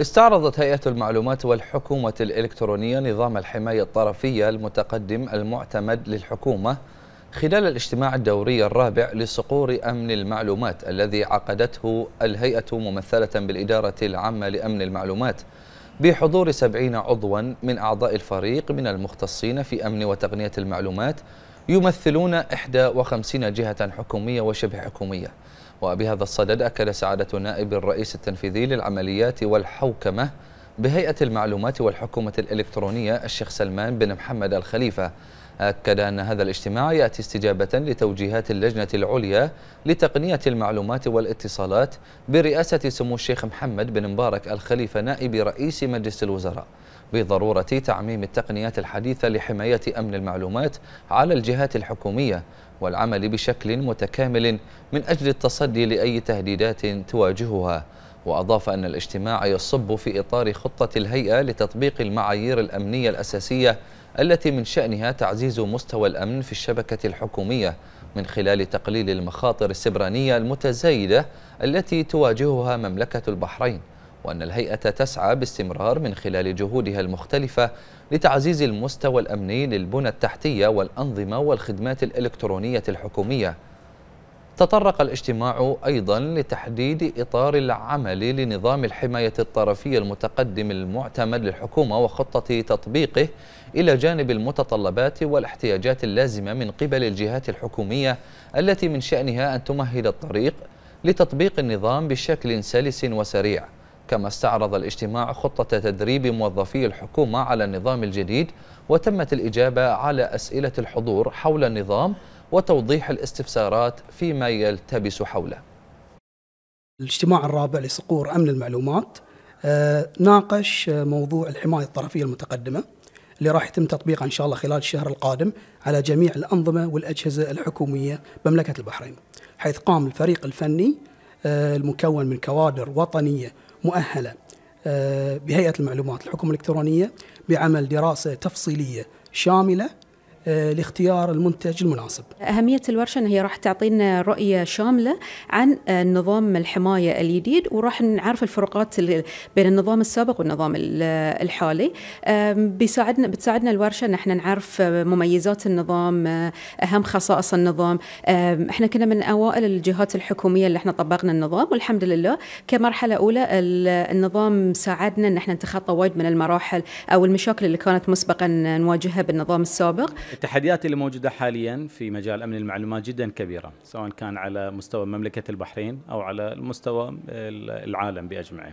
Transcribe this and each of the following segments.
استعرضت هيئة المعلومات والحكومة الإلكترونية نظام الحماية الطرفية المتقدم المعتمد للحكومة خلال الاجتماع الدوري الرابع لصقور أمن المعلومات الذي عقدته الهيئة ممثلة بالإدارة العامة لأمن المعلومات بحضور سبعين عضوا من أعضاء الفريق من المختصين في أمن وتقنية المعلومات يمثلون 51 جهة حكومية وشبه حكومية وبهذا الصدد أكد سعادة نائب الرئيس التنفيذي للعمليات والحوكمة بهيئة المعلومات والحكومة الإلكترونية الشيخ سلمان بن محمد الخليفة أكد أن هذا الاجتماع يأتي استجابة لتوجيهات اللجنة العليا لتقنية المعلومات والاتصالات برئاسة سمو الشيخ محمد بن مبارك الخليفة نائب رئيس مجلس الوزراء بضرورة تعميم التقنيات الحديثة لحماية أمن المعلومات على الجهات الحكومية والعمل بشكل متكامل من أجل التصدي لأي تهديدات تواجهها وأضاف أن الاجتماع يصب في إطار خطة الهيئة لتطبيق المعايير الأمنية الأساسية التي من شأنها تعزيز مستوى الأمن في الشبكة الحكومية من خلال تقليل المخاطر السبرانية المتزايدة التي تواجهها مملكة البحرين وأن الهيئة تسعى باستمرار من خلال جهودها المختلفة لتعزيز المستوى الأمني للبنى التحتية والأنظمة والخدمات الإلكترونية الحكومية تطرق الاجتماع أيضا لتحديد إطار العمل لنظام الحماية الطرفية المتقدم المعتمد للحكومة وخطة تطبيقه إلى جانب المتطلبات والاحتياجات اللازمة من قبل الجهات الحكومية التي من شأنها أن تمهد الطريق لتطبيق النظام بشكل سلس وسريع كما استعرض الاجتماع خطة تدريب موظفي الحكومة على النظام الجديد وتمت الإجابة على أسئلة الحضور حول النظام وتوضيح الاستفسارات فيما يلتبس حوله الاجتماع الرابع لصقور أمن المعلومات آه، ناقش موضوع الحماية الطرفية المتقدمة اللي راح يتم تطبيقها إن شاء الله خلال الشهر القادم على جميع الأنظمة والأجهزة الحكومية بمملكة البحرين حيث قام الفريق الفني آه، المكون من كوادر وطنية مؤهله آه، بهيئه المعلومات الحكومه الالكترونيه بعمل دراسه تفصيليه شامله آه، لاختيار المنتج المناسب. اهميه الورشه ان هي راح تعطينا رؤيه شامله عن آه، نظام الحمايه الجديد وراح نعرف الفروقات بين النظام السابق والنظام آه، الحالي. بيساعدنا بتساعدنا الورشه ان احنا نعرف مميزات النظام، اهم خصائص النظام، احنا كنا من اوائل الجهات الحكوميه اللي احنا طبقنا النظام والحمد لله كمرحله اولى النظام ساعدنا ان احنا نتخطى وايد من المراحل او المشاكل اللي كانت مسبقا نواجهها بالنظام السابق التحديات اللي موجودة حاليا في مجال أمن المعلومات جدا كبيرة سواء كان على مستوى مملكة البحرين أو على مستوى العالم بأجمعه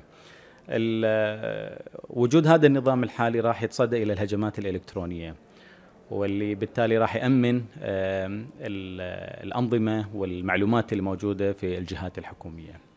وجود هذا النظام الحالي راح يتصدى إلى الهجمات الإلكترونية واللي بالتالي راح يأمن الأنظمة والمعلومات الموجودة في الجهات الحكومية